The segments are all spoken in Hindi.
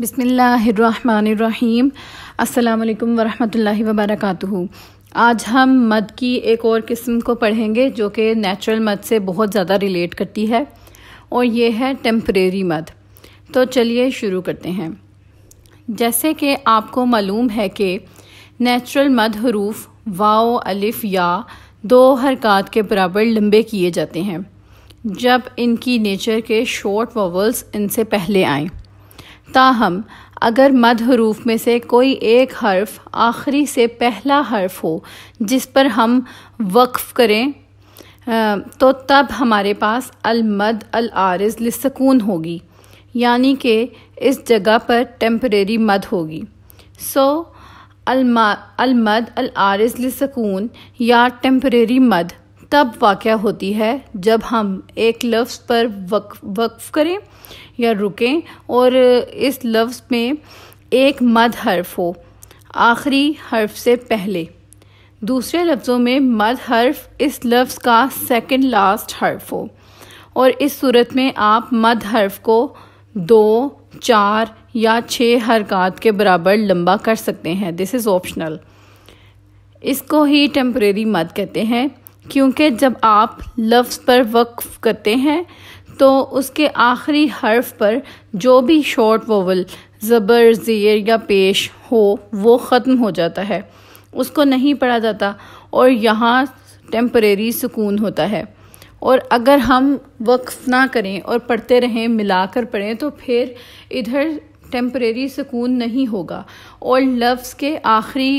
बिसमीम् अल्लाम वरहमल वबरक आज हम मद की एक और किस्म को पढ़ेंगे जो कि नेचुरल मद से बहुत ज़्यादा रिलेट करती है और ये है टेम्परेरी मद तो चलिए शुरू करते हैं जैसे कि आपको मालूम है कि नेचुरल मद हरूफ वाओ अलिफ या दो हरकत के बराबर लंबे किए जाते हैं जब इनकी नेचर के शॉर्ट वॉवल्स इनसे पहले आएँ ताहम अगर मध हरूफ में से कोई एक हर्फ आखिरी से पहला हर्फ हो जिस पर हम वक्फ़ करें तो तब हमारे पास अलमद अल आरज लिसकून होगी यानी कि इस जगह पर टेम्परेरी मद होगी सो अलमा अलमद अल आरज लिसकून या टेम्परेरी मद तब वाक़ होती है जब हम एक लफ्ज़ पर वक्फ वक्फ करें या रुकें और इस लफ्ज़ में एक मद हर्फ हो आखिरी हर्फ से पहले दूसरे लफ्ज़ों में मद हर्फ इस लफ्ज़ का सेकंड लास्ट हर्फ हो और इस सूरत में आप मद हर्फ को दो चार या छः हरकत के बराबर लंबा कर सकते हैं दिस इज़ ऑप्शनल इसको ही टेम्प्रेरी मद कहते हैं क्योंकि जब आप लफ्ज़ पर वक्फ करते हैं तो उसके आखिरी हर्फ पर जो भी शॉर्ट वोवल ज़बर ज़ेर या पेश हो वो ख़त्म हो जाता है उसको नहीं पढ़ा जाता और यहाँ टेम्परेरी सुकून होता है और अगर हम वक्फ ना करें और पढ़ते रहें मिलाकर पढ़ें तो फिर इधर टेम्परेरी सुकून नहीं होगा और लफ्ज़ के आखिरी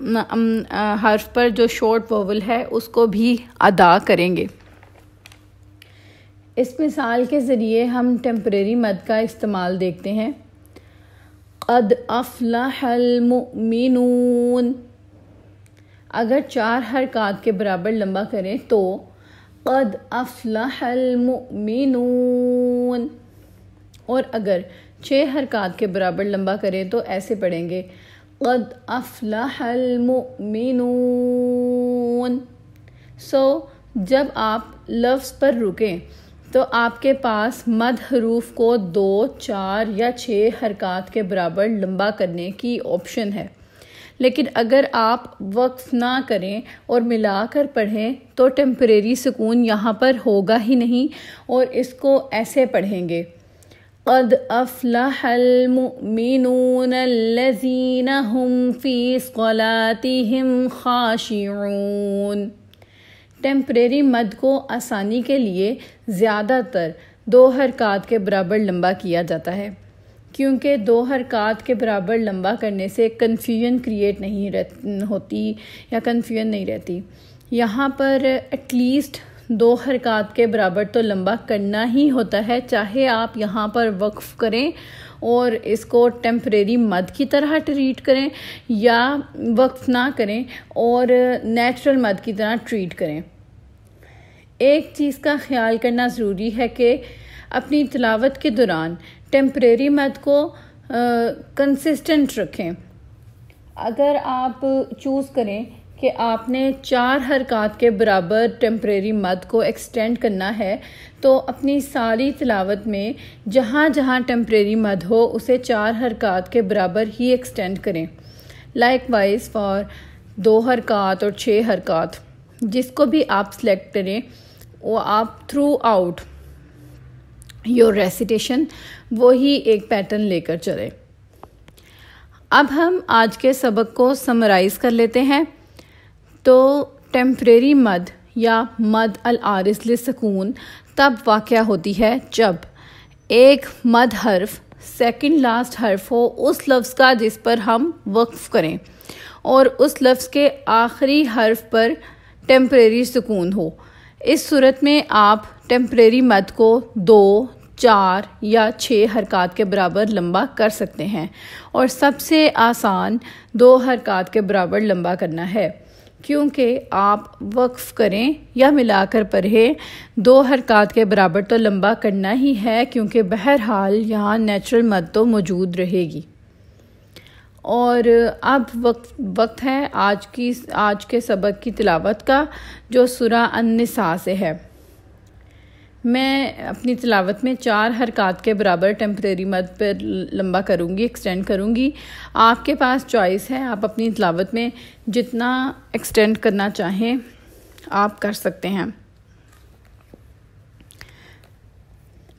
हर्फ पर जो शॉर्ट वोवल है उसको भी अदा करेंगे इस मिसाल के ज़रिए हम टेम्प्रेरी मद का इस्तेमाल देखते हैं अद अफलामीनून अगर चार हरकत के बराबर लंबा करें तो कद अफलामीनून और अगर छः हरकत के बराबर लंबा करें तो ऐसे पढ़ेंगे قد أفلح المؤمنون सो so, जब आप लफ्ज़ पर रुकें तो आपके पास मध हरूफ को दो चार या छः हरकत के बराबर लंबा करने की ऑप्शन है लेकिन अगर आप वक्फ ना करें और मिलाकर पढ़ें तो टेम्प्रेरी सुकून यहाँ पर होगा ही नहीं और इसको ऐसे पढ़ेंगे قد أفلح المؤمنون الذين هم في صلاتهم خاشعون टेम्परेरी मद को आसानी के लिए ज़्यादातर दो हरकत के बराबर लंबा किया जाता है क्योंकि दो हरकत के बराबर लंबा करने से कन्फ्यूजन क्रिएट नहीं रह होती या कन्फ्यूजन नहीं रहती यहाँ पर एटलीस्ट दो हरकत के बराबर तो लंबा करना ही होता है चाहे आप यहाँ पर वक्फ़ करें और इसको टेम्प्रेरी मद की तरह ट्रीट करें या वक्फ ना करें और नेचुरल मद की तरह ट्रीट करें एक चीज़ का ख्याल करना ज़रूरी है कि अपनी तलावत के दौरान टेम्प्रेरी मद को कंसिस्टेंट रखें अगर आप चूज़ करें कि आपने चार हरकत के बराबर टेम्प्रेरी मद को एक्सटेंड करना है तो अपनी सारी तलावत में जहाँ जहाँ टेम्प्रेरी मद हो उसे चार हरकत के बराबर ही एक्सटेंड करें लाइक वाइज फॉर दो हरकत और छः हरकत जिसको भी आप सेलेक्ट करें वो आप थ्रू आउट योर रेसिटेशन वो ही एक पैटर्न लेकर चलें अब हम आज के सबक को समराइज़ कर लेते हैं तो टेम्प्रेरी मद या मद अल आरिस सकून तब वाक़ होती है जब एक मद हर्फ सेकंड लास्ट हर्फ हो उस लफ्ज़ का जिस पर हम वक्फ़ करें और उस लफ्ज़ के आखिरी हर्फ पर टेम्प्रेरी सुकून हो इस सूरत में आप टेम्प्रेरी मद को दो चार या छः हरकत के बराबर लंबा कर सकते हैं और सबसे आसान दो हरकत के बराबर लंबा करना है क्योंकि आप वक्फ़ करें या मिलाकर पढ़े दो हरकत के बराबर तो लंबा करना ही है क्योंकि बहरहाल यहाँ नेचुरल मद तो मौजूद रहेगी और अब वक्त वक्त है आज की आज के सबक की तिलावत का जो सुरा अनसा से है मैं अपनी तलावत में चार हरकत के बराबर टेम्प्रेरी मद पर लंबा करूँगी एक्सटेंड करूँगी आपके पास चॉइस है आप अपनी तलावत में जितना एक्सटेंड करना चाहें आप कर सकते हैं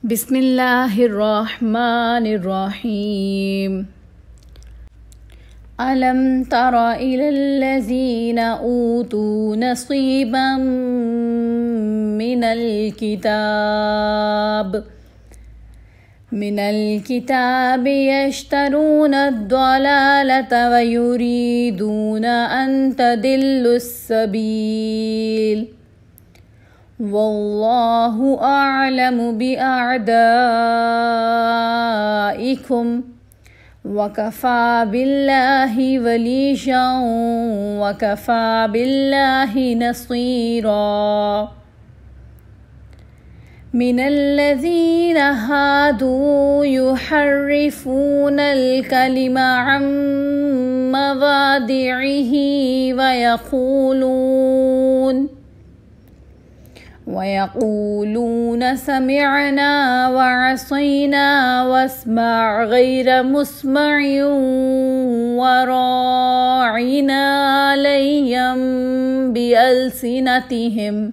बिस्मिल्लाहिर्रहमानिर्रहीम अलम تر إلى ऊतू नसीबम من الكتاب من الكتاب يشترون الضلالة ويريدون أن تدلوا السبيل والله أعلم بأعدائكم وكفى بالله وليشا وكفى بالله نصيرا من الذين هادوا يحرفون الكلم عن مواضعه ويقولون ويقولون سمعنا وعصينا واسمع غير مسمع وراعنا ليا بألسنتهم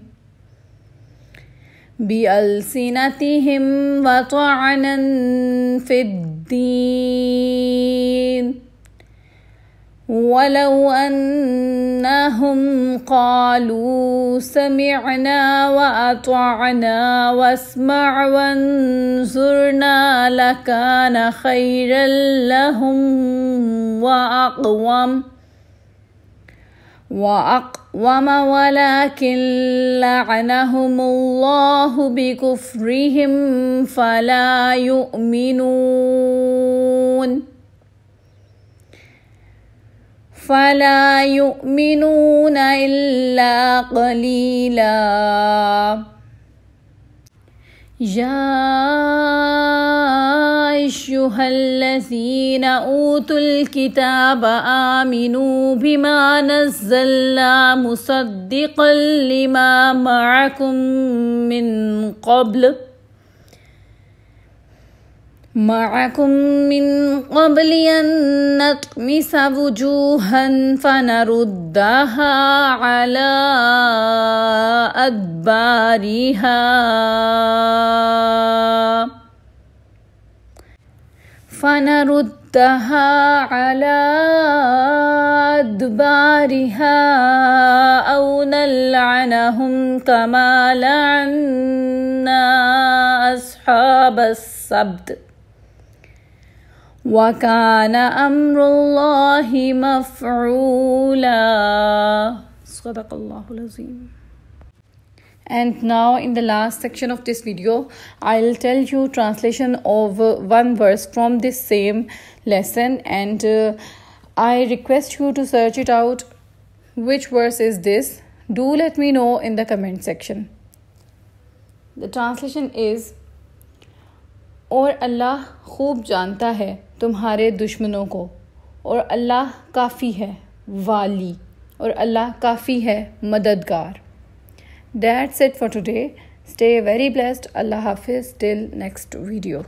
بألسنتهم وطعنا في الدين ولو أنهم قالوا سمعنا وأطعنا واسمع وانزرنا لكان خيرا لهم وأقوم واقوم ولكن لعنهم الله بكفرهم فلا يؤمنون فلا يؤمنون الا قليلا جاء أيها الذين أوتوا الكتاب آمنوا بما نزلنا مصدقا لما معكم من قبل معكم من قبل أن نطمس وجوها فنردها على أدبارها فنردها على أدبارها أو نلعنهم كما لعنا أصحاب السبت وكان أمر الله مفعولا صدق الله العظيم and now in the last section of this video i'll tell you translation of one verse from this same lesson and uh, i request you to search it out which verse is this do let me know in the comment section the translation is Or Allah, खूब janta hai tumhare dushmanon ko. और Allah, Kafi hai wali. और Allah, Kafi hai madadgar. That's it for today. Stay very blessed. Allah Hafiz till next video.